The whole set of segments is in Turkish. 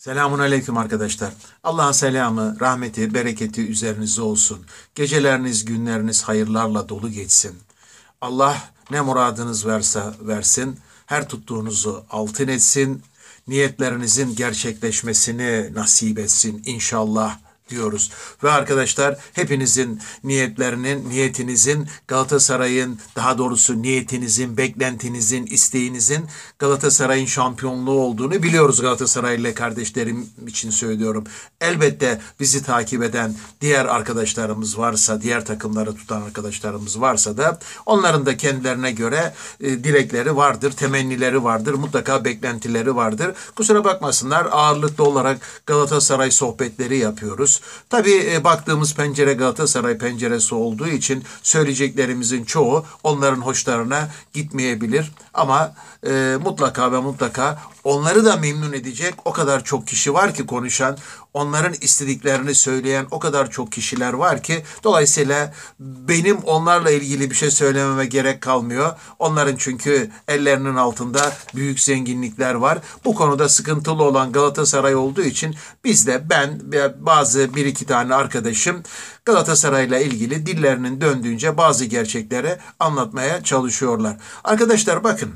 Selamun aleyküm arkadaşlar. Allah'ın selamı, rahmeti, bereketi üzerinize olsun. Geceleriniz, günleriniz hayırlarla dolu geçsin. Allah ne muradınız verse versin, her tuttuğunuzu altın etsin, niyetlerinizin gerçekleşmesini nasip etsin inşallah diyoruz. Ve arkadaşlar hepinizin niyetlerinin, niyetinizin, Galatasaray'ın daha doğrusu niyetinizin, beklentinizin, isteğinizin Galatasaray'ın şampiyonluğu olduğunu biliyoruz Galatasaraylı kardeşlerim için söylüyorum. Elbette bizi takip eden diğer arkadaşlarımız varsa, diğer takımları tutan arkadaşlarımız varsa da onların da kendilerine göre e, dilekleri vardır, temennileri vardır, mutlaka beklentileri vardır. Kusura bakmasınlar ağırlıklı olarak Galatasaray sohbetleri yapıyoruz. Tabii e, baktığımız pencere Galatasaray penceresi olduğu için söyleyeceklerimizin çoğu onların hoşlarına gitmeyebilir. Ama e, mutlaka ve mutlaka onları da memnun edecek o kadar çok kişi var ki konuşan, onların istediklerini söyleyen o kadar çok kişiler var ki dolayısıyla benim onlarla ilgili bir şey söylememe gerek kalmıyor. Onların çünkü ellerinin altında büyük zenginlikler var. Bu konuda sıkıntılı olan Galatasaray olduğu için biz de ben bazı bir iki tane arkadaşım Galatasaray'la ilgili dillerinin döndüğünce bazı gerçeklere anlatmaya çalışıyorlar. Arkadaşlar bakın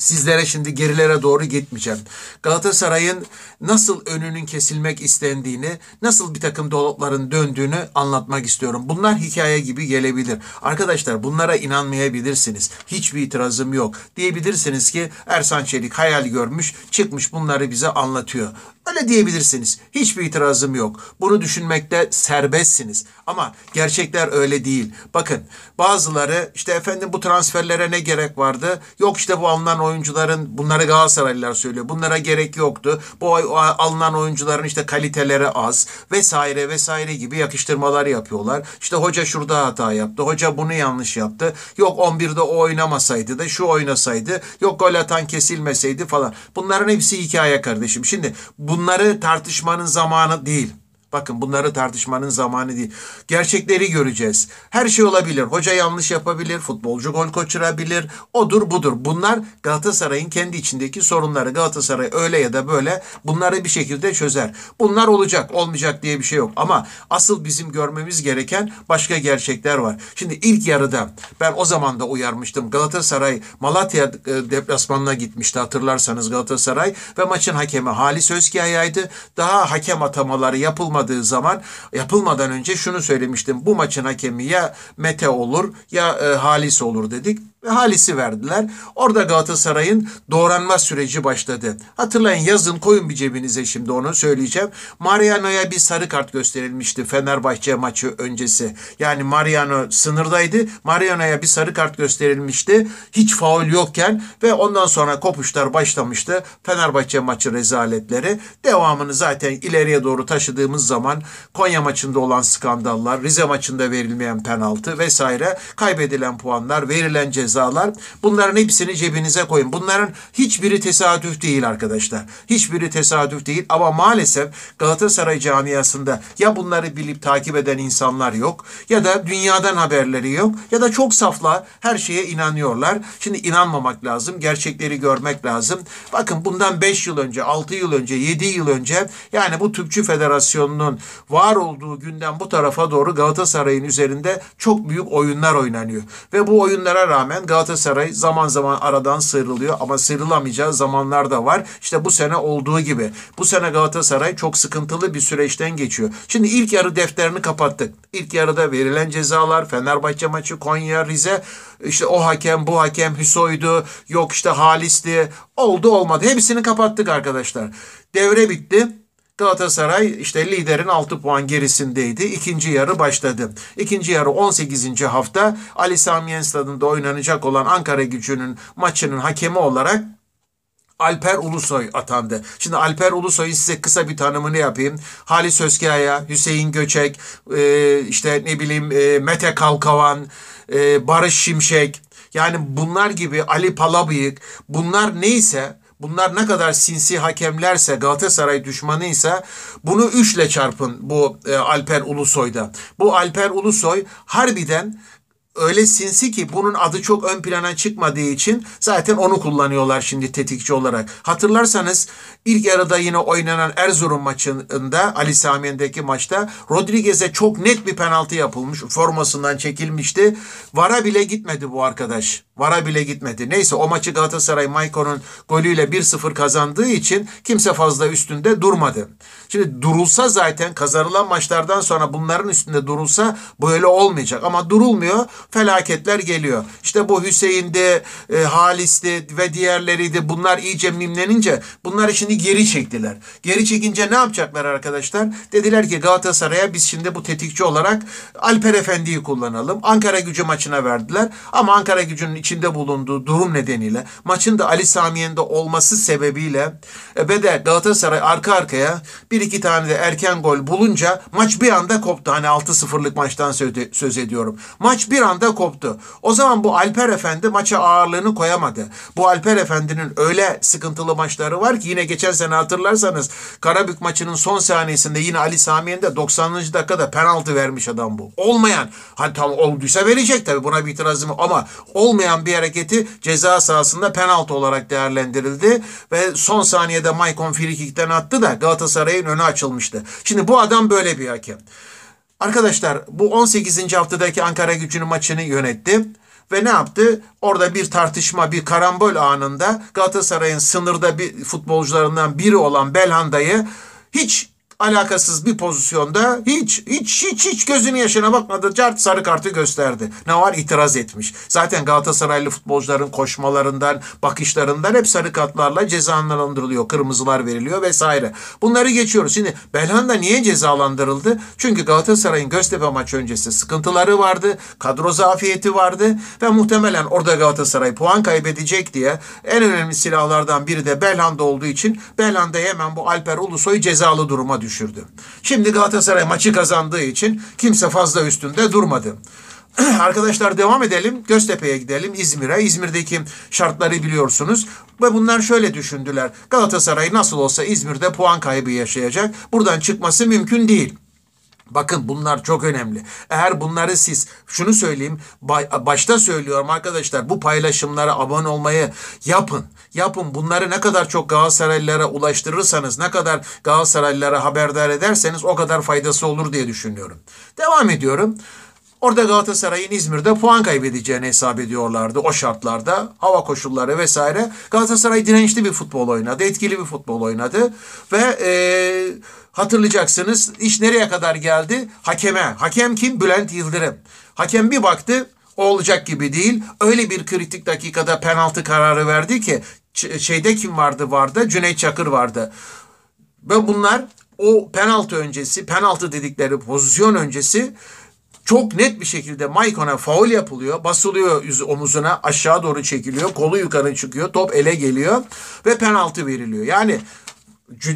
sizlere şimdi gerilere doğru gitmeyeceğim. Galatasaray'ın nasıl önünün kesilmek istendiğini, nasıl bir takım dolapların döndüğünü anlatmak istiyorum. Bunlar hikaye gibi gelebilir. Arkadaşlar bunlara inanmayabilirsiniz. Hiçbir itirazım yok. Diyebilirsiniz ki Ersan Çelik hayal görmüş, çıkmış bunları bize anlatıyor. Öyle diyebilirsiniz. Hiçbir itirazım yok. Bunu düşünmekte serbestsiniz. Ama gerçekler öyle değil. Bakın bazıları işte efendim bu transferlere ne gerek vardı? Yok işte bu alınan oyuncuların bunları Galatasaraylılar söylüyor. Bunlara gerek yoktu. Bu alınan oyuncuların işte kaliteleri az vesaire vesaire gibi yakıştırmalar yapıyorlar. İşte hoca şurada hata yaptı. Hoca bunu yanlış yaptı. Yok 11'de o oynamasaydı da şu oynasaydı. Yok gol atan kesilmeseydi falan. Bunların hepsi hikaye kardeşim. Şimdi bunları tartışmanın zamanı değil. Bakın bunları tartışmanın zamanı değil. Gerçekleri göreceğiz. Her şey olabilir. Hoca yanlış yapabilir, futbolcu gol kaçırabilir. Odur budur. Bunlar Galatasaray'ın kendi içindeki sorunları. Galatasaray öyle ya da böyle bunları bir şekilde çözer. Bunlar olacak, olmayacak diye bir şey yok. Ama asıl bizim görmemiz gereken başka gerçekler var. Şimdi ilk yarıda ben o zaman da uyarmıştım. Galatasaray Malatya e, deplasmanına gitmişti hatırlarsanız Galatasaray ve maçın hakemi Halis Özkaya'ydı. Daha hakem atamaları yapılmadı yapılmadığı zaman yapılmadan önce şunu söylemiştim. Bu maçın hakemi ya Mete olur ya e, Halis olur dedik ve Halis'i verdiler. Orada Galatasaray'ın doğranma süreci başladı. Hatırlayın yazın koyun bir cebinize şimdi onu söyleyeceğim. Mariano'ya bir sarı kart gösterilmişti Fenerbahçe maçı öncesi. Yani Mariano sınırdaydı. Mariano'ya bir sarı kart gösterilmişti. Hiç faul yokken ve ondan sonra kopuşlar başlamıştı. Fenerbahçe maçı rezaletleri. Devamını zaten ileriye doğru taşıdığımız zaman Konya maçında olan skandallar, Rize maçında verilmeyen penaltı vesaire kaybedilen puanlar, verilen cezalar cezalar. Bunların hepsini cebinize koyun. Bunların hiçbiri tesadüf değil arkadaşlar. Hiçbiri tesadüf değil ama maalesef Galatasaray camiasında ya bunları bilip takip eden insanlar yok ya da dünyadan haberleri yok ya da çok safla her şeye inanıyorlar. Şimdi inanmamak lazım. Gerçekleri görmek lazım. Bakın bundan 5 yıl önce, 6 yıl önce, 7 yıl önce yani bu Tüpçü Federasyonu'nun var olduğu günden bu tarafa doğru Galatasaray'ın üzerinde çok büyük oyunlar oynanıyor. Ve bu oyunlara rağmen rağmen Galatasaray zaman zaman aradan sıyrılıyor ama sıyrılamayacağı zamanlar da var. İşte bu sene olduğu gibi. Bu sene Galatasaray çok sıkıntılı bir süreçten geçiyor. Şimdi ilk yarı defterini kapattık. İlk yarıda verilen cezalar Fenerbahçe maçı, Konya, Rize işte o hakem, bu hakem Hüsoy'du, yok işte Halis'ti. Oldu olmadı. Hepsini kapattık arkadaşlar. Devre bitti. Galatasaray işte liderin 6 puan gerisindeydi. İkinci yarı başladı. İkinci yarı 18. hafta Ali Sami Yen stadında oynanacak olan Ankara gücünün maçının hakemi olarak Alper Ulusoy atandı. Şimdi Alper Ulusoy'un size kısa bir tanımını yapayım. Halis Özkaya, Hüseyin Göçek, e, işte ne bileyim e, Mete Kalkavan, e, Barış Şimşek, yani bunlar gibi Ali Palabıyık bunlar neyse Bunlar ne kadar sinsi hakemlerse, Galatasaray düşmanıysa bunu üçle çarpın bu e, Alper Ulusoy'da. Bu Alper Ulusoy harbiden öyle sinsi ki bunun adı çok ön plana çıkmadığı için zaten onu kullanıyorlar şimdi tetikçi olarak. Hatırlarsanız ilk yarıda yine oynanan Erzurum maçında Ali Sami'ndeki maçta Rodriguez'e çok net bir penaltı yapılmış. Formasından çekilmişti. Vara bile gitmedi bu arkadaş. Vara bile gitmedi. Neyse o maçı Galatasaray Maiko'nun golüyle 1-0 kazandığı için kimse fazla üstünde durmadı. Şimdi durulsa zaten kazanılan maçlardan sonra bunların üstünde durulsa böyle olmayacak ama durulmuyor felaketler geliyor. İşte bu Hüseyin'di, e, Halis'ti ve diğerleriydi. Bunlar iyice mimlenince bunlar şimdi geri çektiler. Geri çekince ne yapacaklar arkadaşlar? Dediler ki Galatasaray'a biz şimdi bu tetikçi olarak Alper Efendi'yi kullanalım. Ankara gücü maçına verdiler. Ama Ankara gücünün içinde bulunduğu durum nedeniyle maçın da Ali Samiye'nin de olması sebebiyle e, ve de Galatasaray arka arkaya bir iki tane de erken gol bulunca maç bir anda koptu. Hani 6-0'lık maçtan söz ediyorum. Maç bir anda yarılarda koptu. O zaman bu Alper Efendi maça ağırlığını koyamadı. Bu Alper Efendi'nin öyle sıkıntılı maçları var ki yine geçen sene hatırlarsanız Karabük maçının son sahnesinde yine Ali Sami'nin de 90. dakikada penaltı vermiş adam bu. Olmayan, hani tam olduysa verecek tabii buna bir itirazım ama olmayan bir hareketi ceza sahasında penaltı olarak değerlendirildi ve son saniyede Maicon free kick'ten attı da Galatasaray'ın önü açılmıştı. Şimdi bu adam böyle bir hakem. Arkadaşlar bu 18. haftadaki Ankara gücünün maçını yönetti Ve ne yaptı? Orada bir tartışma, bir karambol anında Galatasaray'ın sınırda bir futbolcularından biri olan Belhanda'yı hiç alakasız bir pozisyonda hiç hiç hiç hiç gözünü yaşına bakmadı. Cart sarı kartı gösterdi. Ne var itiraz etmiş. Zaten Galatasaraylı futbolcuların koşmalarından, bakışlarından hep sarı kartlarla cezalandırılıyor. Kırmızılar veriliyor vesaire. Bunları geçiyoruz. Şimdi Belhanda niye cezalandırıldı? Çünkü Galatasaray'ın Göztepe maçı öncesi sıkıntıları vardı. Kadro zafiyeti vardı ve muhtemelen orada Galatasaray puan kaybedecek diye en önemli silahlardan biri de Belhanda olduğu için Belhanda'yı hemen bu Alper Ulusoy cezalı duruma düştü düşürdü. Şimdi Galatasaray maçı kazandığı için kimse fazla üstünde durmadı. Arkadaşlar devam edelim. Göztepe'ye gidelim. İzmir'e. İzmir'deki şartları biliyorsunuz. Ve bunlar şöyle düşündüler. Galatasaray nasıl olsa İzmir'de puan kaybı yaşayacak. Buradan çıkması mümkün değil. Bakın bunlar çok önemli. Eğer bunları siz şunu söyleyeyim başta söylüyorum arkadaşlar bu paylaşımlara abone olmayı yapın. Yapın bunları ne kadar çok Galatasaraylılara ulaştırırsanız ne kadar Galatasaraylılara haberdar ederseniz o kadar faydası olur diye düşünüyorum. Devam ediyorum. Orada Galatasaray'ın İzmir'de puan kaybedeceğini hesap ediyorlardı o şartlarda. Hava koşulları vesaire. Galatasaray dirençli bir futbol oynadı. Etkili bir futbol oynadı. Ve e, hatırlayacaksınız iş nereye kadar geldi? Hakeme. Hakem kim? Bülent Yıldırım. Hakem bir baktı olacak gibi değil. Öyle bir kritik dakikada penaltı kararı verdi ki şeyde kim vardı vardı? Cüneyt Çakır vardı. Ve bunlar o penaltı öncesi, penaltı dedikleri pozisyon öncesi çok net bir şekilde Maikon'a faul yapılıyor. Basılıyor omuzuna aşağı doğru çekiliyor. Kolu yukarı çıkıyor. Top ele geliyor ve penaltı veriliyor. Yani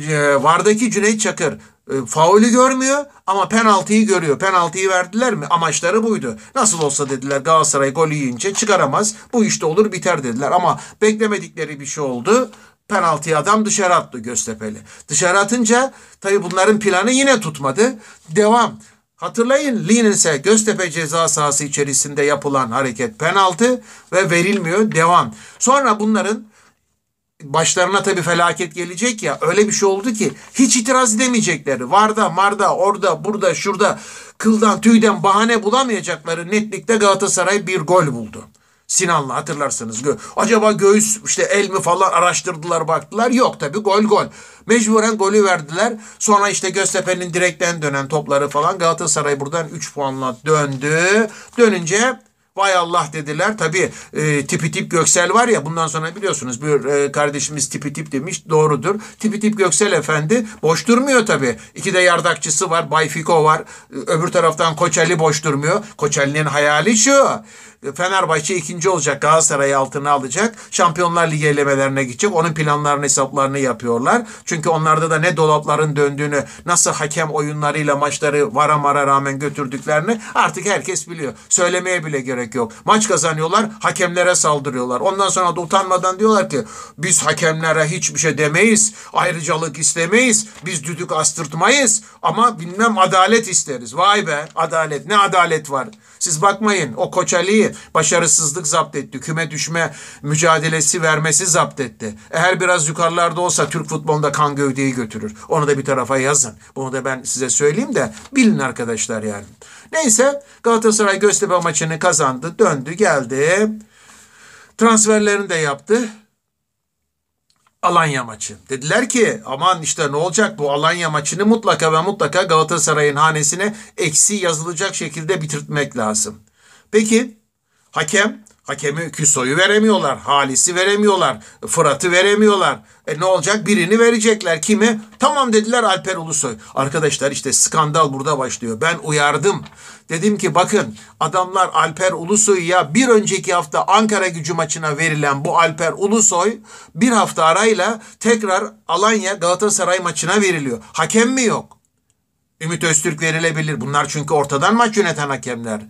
e, Vardaki Cüneyt Çakır e, faulü görmüyor ama penaltıyı görüyor. Penaltıyı verdiler mi? Amaçları buydu. Nasıl olsa dediler Galatasaray gol yiyince çıkaramaz. Bu işte olur biter dediler. Ama beklemedikleri bir şey oldu. Penaltıyı adam dışarı attı Göztepe'li. Dışarı atınca tabi bunların planı yine tutmadı. Devam. Hatırlayın Linus'e Göztepe ceza sahası içerisinde yapılan hareket penaltı ve verilmiyor devam. Sonra bunların başlarına tabii felaket gelecek ya öyle bir şey oldu ki hiç itiraz edemeyecekleri. Varda, marda, orada, burada, şurada kıldan, tüyden bahane bulamayacakları netlikte Galatasaray bir gol buldu. Sinanlı hatırlarsınız. gö. Acaba göğüs işte el mi falan araştırdılar baktılar. Yok tabi gol gol. Mecburen golü verdiler. Sonra işte Göztepe'nin direkten dönen topları falan Galatasaray buradan 3 puanla döndü. Dönünce Vay Allah dediler. Tabi e, tipi tip Göksel var ya bundan sonra biliyorsunuz bir e, kardeşimiz tipi tip demiş doğrudur. Tipi tip Göksel efendi boş durmuyor tabi. İki de yardakçısı var Bay Fiko var. Öbür taraftan Koçeli boş durmuyor. Koçeli'nin hayali şu. Fenerbahçe ikinci olacak. Galatasaray'ı altına alacak. Şampiyonlar Ligi elemelerine gidecek. Onun planlarını hesaplarını yapıyorlar. Çünkü onlarda da ne dolapların döndüğünü, nasıl hakem oyunlarıyla maçları vara mara rağmen götürdüklerini artık herkes biliyor. Söylemeye bile gerek yok. Maç kazanıyorlar, hakemlere saldırıyorlar. Ondan sonra da utanmadan diyorlar ki biz hakemlere hiçbir şey demeyiz. Ayrıcalık istemeyiz. Biz düdük astırtmayız. Ama bilmem adalet isteriz. Vay be adalet. Ne adalet var? Siz bakmayın o Koç Ali'yi başarısızlık zapt etti. Küme düşme mücadelesi vermesi zapt etti. Eğer biraz yukarılarda olsa Türk futbolunda kan gövdeyi götürür. Onu da bir tarafa yazın. Bunu da ben size söyleyeyim de bilin arkadaşlar yani. Neyse Galatasaray Göztepe maçını kazandı. Döndü geldi. Transferlerini de yaptı. Alanya maçı. Dediler ki aman işte ne olacak bu Alanya maçını mutlaka ve mutlaka Galatasaray'ın hanesine eksi yazılacak şekilde bitirtmek lazım. Peki hakem Hakemi Küso'yu veremiyorlar. Halis'i veremiyorlar. Fırat'ı veremiyorlar. E ne olacak? Birini verecekler. Kimi? Tamam dediler Alper Ulusoy. Arkadaşlar işte skandal burada başlıyor. Ben uyardım. Dedim ki bakın adamlar Alper ya bir önceki hafta Ankara gücü maçına verilen bu Alper Ulusoy bir hafta arayla tekrar Alanya Galatasaray maçına veriliyor. Hakem mi yok? Ümit Öztürk verilebilir. Bunlar çünkü ortadan maç yöneten hakemler.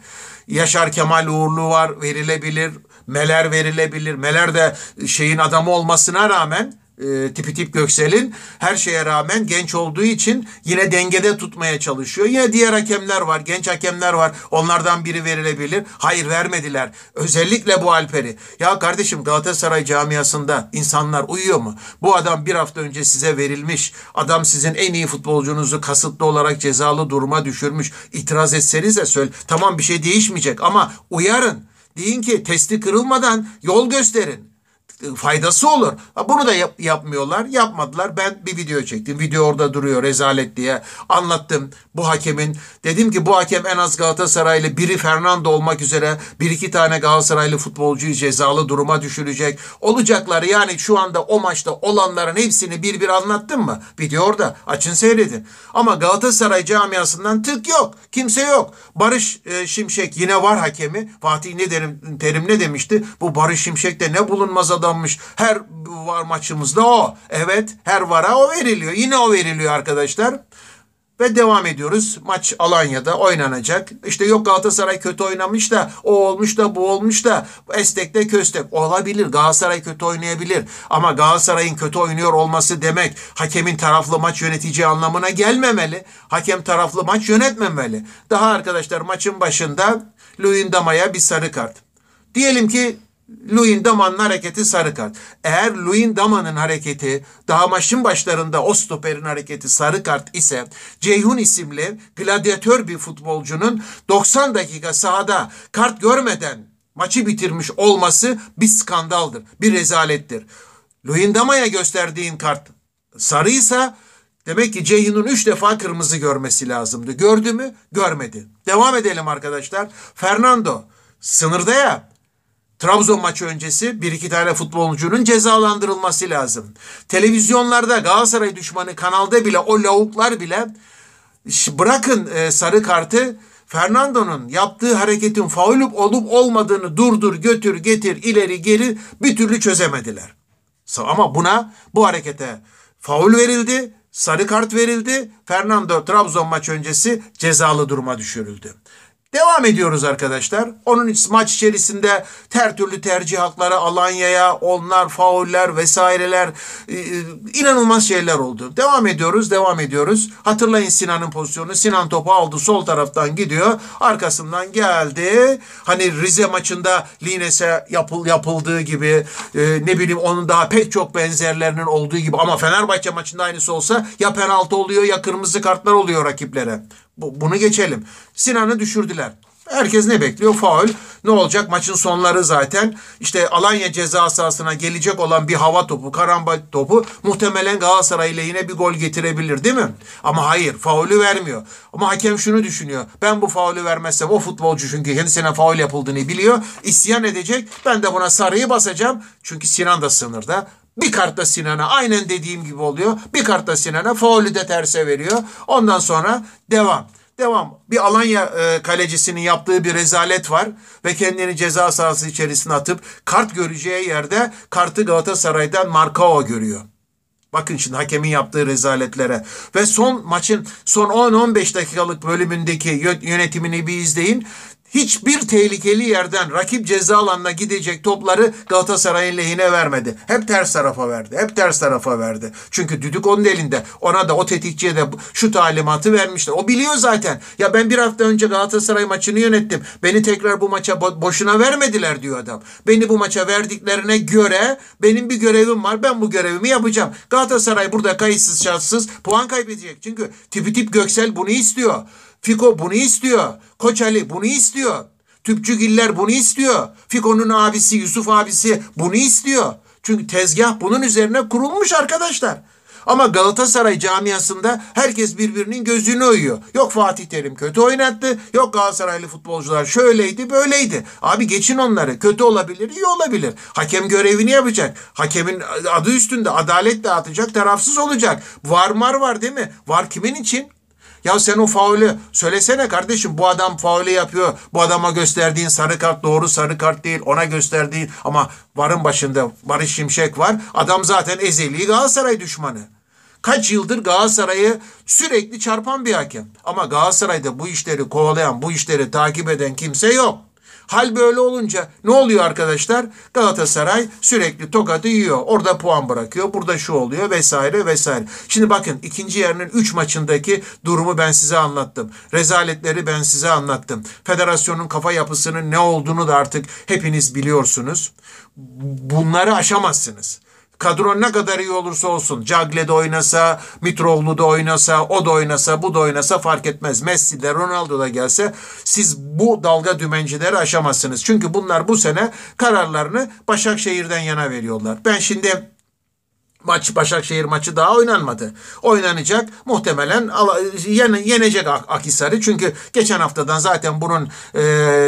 Yaşar Kemal Uğurlu var verilebilir. Meler verilebilir. Meler de şeyin adamı olmasına rağmen e, tipi tip Göksel'in her şeye rağmen genç olduğu için yine dengede tutmaya çalışıyor. Yine diğer hakemler var, genç hakemler var. Onlardan biri verilebilir. Hayır vermediler. Özellikle bu Alper'i. Ya kardeşim Galatasaray camiasında insanlar uyuyor mu? Bu adam bir hafta önce size verilmiş. Adam sizin en iyi futbolcunuzu kasıtlı olarak cezalı duruma düşürmüş. İtiraz etseniz de söyle. Tamam bir şey değişmeyecek ama uyarın. Deyin ki testi kırılmadan yol gösterin faydası olur. Bunu da yap, yapmıyorlar. Yapmadılar. Ben bir video çektim. Video orada duruyor rezalet diye. Anlattım bu hakemin. Dedim ki bu hakem en az Galatasaraylı biri Fernando olmak üzere bir iki tane Galatasaraylı futbolcuyu cezalı duruma düşürecek. Olacaklar yani şu anda o maçta olanların hepsini bir bir anlattım mı? Video orada. Açın seyredin. Ama Galatasaray camiasından tık yok. Kimse yok. Barış e, Şimşek yine var hakemi. Fatih ne derim, Terim ne demişti? Bu Barış Şimşek'te ne bulunmaz adam adammış. Her var maçımızda o. Evet her vara o veriliyor. Yine o veriliyor arkadaşlar. Ve devam ediyoruz. Maç Alanya'da oynanacak. İşte yok Galatasaray kötü oynamış da o olmuş da bu olmuş da estek de köstek. Olabilir. Galatasaray kötü oynayabilir. Ama Galatasaray'ın kötü oynuyor olması demek hakemin taraflı maç yönetici anlamına gelmemeli. Hakem taraflı maç yönetmemeli. Daha arkadaşlar maçın başında Luyendama'ya bir sarı kart. Diyelim ki Louis Daman'ın hareketi sarı kart. Eğer Louis Daman'ın hareketi daha maçın başlarında o stoperin hareketi sarı kart ise Ceyhun isimli gladyatör bir futbolcunun 90 dakika sahada kart görmeden maçı bitirmiş olması bir skandaldır, bir rezalettir. Louis Daman'a gösterdiğin kart sarıysa demek ki Ceyhun'un 3 defa kırmızı görmesi lazımdı. Gördü mü? Görmedi. Devam edelim arkadaşlar. Fernando sınırda ya Trabzon maçı öncesi bir iki tane futbolcunun cezalandırılması lazım. Televizyonlarda Galatasaray düşmanı kanalda bile o lavuklar bile bırakın e, sarı kartı Fernando'nun yaptığı hareketin faul olup olmadığını durdur götür getir ileri geri bir türlü çözemediler. Ama buna bu harekete faul verildi, sarı kart verildi. Fernando Trabzon maç öncesi cezalı duruma düşürüldü. Devam ediyoruz arkadaşlar. Onun maç içerisinde her türlü tercih hakları Alanya'ya, onlar, fauller vesaireler e, e, inanılmaz şeyler oldu. Devam ediyoruz, devam ediyoruz. Hatırlayın Sinan'ın pozisyonu. Sinan topu aldı, sol taraftan gidiyor. Arkasından geldi. Hani Rize maçında Lines'e yapıl, yapıldığı gibi e, ne bileyim onun daha pek çok benzerlerinin olduğu gibi ama Fenerbahçe maçında aynısı olsa ya penaltı oluyor ya kırmızı kartlar oluyor rakiplere. Bu, bunu geçelim. Sinan'ı düşürdüler. Herkes ne bekliyor? Faul. Ne olacak? Maçın sonları zaten. İşte Alanya ceza sahasına gelecek olan bir hava topu, karambol topu muhtemelen Galatasaray lehine bir gol getirebilir değil mi? Ama hayır. Faulü vermiyor. Ama hakem şunu düşünüyor. Ben bu faulü vermezsem o futbolcu çünkü kendisine faul yapıldığını biliyor. isyan edecek. Ben de buna sarıyı basacağım. Çünkü Sinan da sınırda. Bir kartta Sinan'a aynen dediğim gibi oluyor. Bir kartta Sinan'a faulü de terse veriyor. Ondan sonra devam. Devam. Bir Alanya e, kalecisinin yaptığı bir rezalet var ve kendini ceza sahası içerisine atıp kart göreceği yerde kartı Galatasaray'dan Markao görüyor. Bakın şimdi hakemin yaptığı rezaletlere. Ve son maçın son 10-15 dakikalık bölümündeki yönetimini bir izleyin hiçbir tehlikeli yerden rakip ceza alanına gidecek topları Galatasaray'ın lehine vermedi. Hep ters tarafa verdi. Hep ters tarafa verdi. Çünkü düdük onun elinde. Ona da o tetikçiye de şu talimatı vermişler. O biliyor zaten. Ya ben bir hafta önce Galatasaray maçını yönettim. Beni tekrar bu maça bo- boşuna vermediler diyor adam. Beni bu maça verdiklerine göre benim bir görevim var. Ben bu görevimi yapacağım. Galatasaray burada kayıtsız şartsız puan kaybedecek. Çünkü tipi tip Göksel bunu istiyor. Fiko bunu istiyor. Koç Ali bunu istiyor. Tüpçügiller bunu istiyor. Fiko'nun abisi, Yusuf abisi bunu istiyor. Çünkü tezgah bunun üzerine kurulmuş arkadaşlar. Ama Galatasaray camiasında herkes birbirinin gözünü oyuyor. Yok Fatih Terim kötü oynattı. Yok Galatasaraylı futbolcular şöyleydi böyleydi. Abi geçin onları. Kötü olabilir iyi olabilir. Hakem görevini yapacak. Hakemin adı üstünde adalet dağıtacak. Tarafsız olacak. Var mar var değil mi? Var kimin için? Ya sen o faulü söylesene kardeşim bu adam faulü yapıyor. Bu adama gösterdiğin sarı kart doğru sarı kart değil. Ona gösterdiğin ama varın başında Barış Şimşek var. Adam zaten ezeli Galatasaray düşmanı. Kaç yıldır Galatasaray'ı sürekli çarpan bir hakem. Ama Galatasaray'da bu işleri kovalayan, bu işleri takip eden kimse yok. Hal böyle olunca ne oluyor arkadaşlar? Galatasaray sürekli tokadı yiyor. Orada puan bırakıyor. Burada şu oluyor vesaire vesaire. Şimdi bakın ikinci yerinin 3 maçındaki durumu ben size anlattım. Rezaletleri ben size anlattım. Federasyonun kafa yapısının ne olduğunu da artık hepiniz biliyorsunuz. Bunları aşamazsınız. Kadron ne kadar iyi olursa olsun. Cagle de oynasa, Mitroğlu da oynasa, o da oynasa, bu da oynasa fark etmez. Messi de Ronaldo da gelse siz bu dalga dümencileri aşamazsınız. Çünkü bunlar bu sene kararlarını Başakşehir'den yana veriyorlar. Ben şimdi maç Başakşehir maçı daha oynanmadı. Oynanacak muhtemelen yene, yenecek Akisar'ı. Çünkü geçen haftadan zaten bunun e,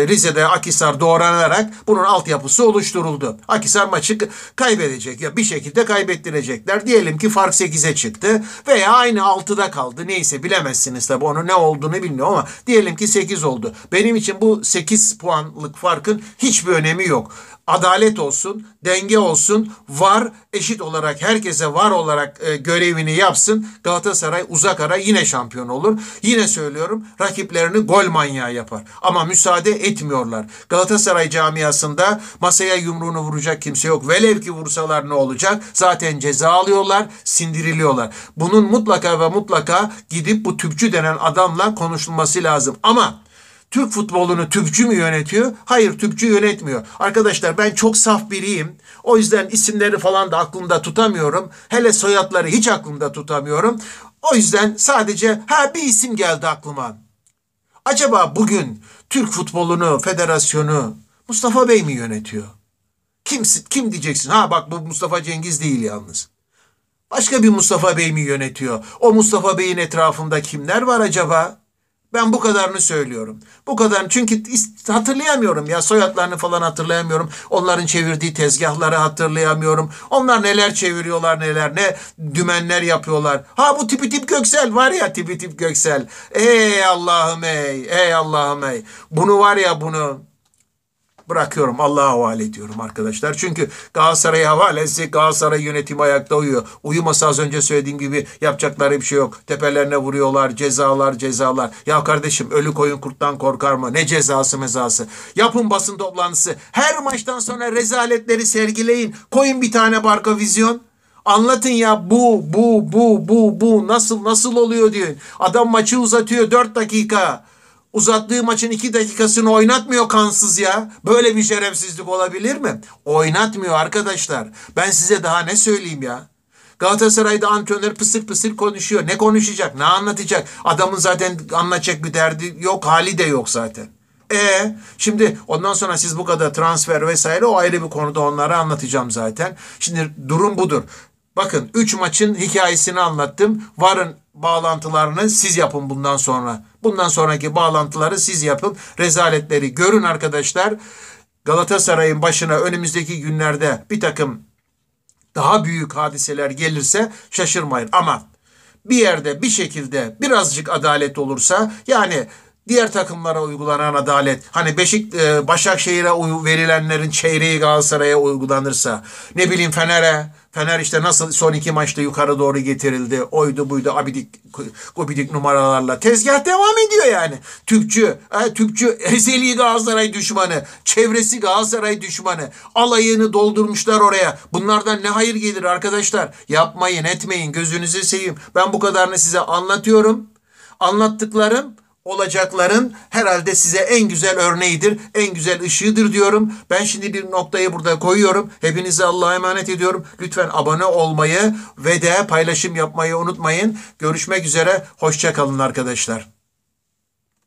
Rize'de Akisar doğranarak bunun altyapısı oluşturuldu. Akisar maçı kaybedecek ya bir şekilde kaybettirecekler. Diyelim ki fark 8'e çıktı veya aynı 6'da kaldı. Neyse bilemezsiniz tabi onu ne olduğunu bilmiyorum ama diyelim ki 8 oldu. Benim için bu 8 puanlık farkın hiçbir önemi yok adalet olsun, denge olsun, var eşit olarak herkese var olarak e, görevini yapsın. Galatasaray uzak ara yine şampiyon olur. Yine söylüyorum rakiplerini gol manyağı yapar. Ama müsaade etmiyorlar. Galatasaray camiasında masaya yumruğunu vuracak kimse yok. Velev ki vursalar ne olacak? Zaten ceza alıyorlar, sindiriliyorlar. Bunun mutlaka ve mutlaka gidip bu tüpçü denen adamla konuşulması lazım. Ama Türk futbolunu tüpçü mü yönetiyor? Hayır tüpçü yönetmiyor. Arkadaşlar ben çok saf biriyim. O yüzden isimleri falan da aklımda tutamıyorum. Hele soyadları hiç aklımda tutamıyorum. O yüzden sadece ha bir isim geldi aklıma. Acaba bugün Türk futbolunu, federasyonu Mustafa Bey mi yönetiyor? Kim, kim diyeceksin? Ha bak bu Mustafa Cengiz değil yalnız. Başka bir Mustafa Bey mi yönetiyor? O Mustafa Bey'in etrafında kimler var acaba? Ben bu kadarını söylüyorum. Bu kadar çünkü hatırlayamıyorum ya soyadlarını falan hatırlayamıyorum. Onların çevirdiği tezgahları hatırlayamıyorum. Onlar neler çeviriyorlar neler ne dümenler yapıyorlar. Ha bu tipi tip Göksel var ya tipi tip Göksel. Ey Allah'ım ey ey Allah'ım ey. Bunu var ya bunu bırakıyorum. Allah'a havale ediyorum arkadaşlar. Çünkü Galatasaray'a havalesi Galatasaray yönetimi ayakta uyuyor. Uyumasa az önce söylediğim gibi yapacakları bir şey yok. Tepelerine vuruyorlar. Cezalar cezalar. Ya kardeşim ölü koyun kurttan korkar mı? Ne cezası mezası? Yapın basın toplantısı. Her maçtan sonra rezaletleri sergileyin. Koyun bir tane barka vizyon. Anlatın ya bu bu bu bu bu nasıl nasıl oluyor diyor. Adam maçı uzatıyor 4 dakika uzattığı maçın iki dakikasını oynatmıyor kansız ya. Böyle bir şerefsizlik olabilir mi? Oynatmıyor arkadaşlar. Ben size daha ne söyleyeyim ya? Galatasaray'da antrenör pısır pısır konuşuyor. Ne konuşacak? Ne anlatacak? Adamın zaten anlatacak bir derdi yok. Hali de yok zaten. E şimdi ondan sonra siz bu kadar transfer vesaire o ayrı bir konuda onları anlatacağım zaten. Şimdi durum budur. Bakın 3 maçın hikayesini anlattım. Varın bağlantılarını siz yapın bundan sonra. Bundan sonraki bağlantıları siz yapın. Rezaletleri görün arkadaşlar. Galatasaray'ın başına önümüzdeki günlerde bir takım daha büyük hadiseler gelirse şaşırmayın. Ama bir yerde bir şekilde birazcık adalet olursa yani diğer takımlara uygulanan adalet hani Beşik e, Başakşehir'e verilenlerin çeyreği Galatasaray'a uygulanırsa ne bileyim Fener'e Fener işte nasıl son iki maçta yukarı doğru getirildi. Oydu buydu abidik gubidik numaralarla. Tezgah devam ediyor yani. Tüpçü, e, Tüpçü ezeli Galatasaray düşmanı. Çevresi Galatasaray düşmanı. Alayını doldurmuşlar oraya. Bunlardan ne hayır gelir arkadaşlar? Yapmayın etmeyin gözünüzü seveyim. Ben bu kadarını size anlatıyorum. Anlattıklarım olacakların herhalde size en güzel örneğidir, en güzel ışığıdır diyorum. Ben şimdi bir noktayı burada koyuyorum. Hepinize Allah'a emanet ediyorum. Lütfen abone olmayı ve de paylaşım yapmayı unutmayın. Görüşmek üzere, hoşçakalın arkadaşlar.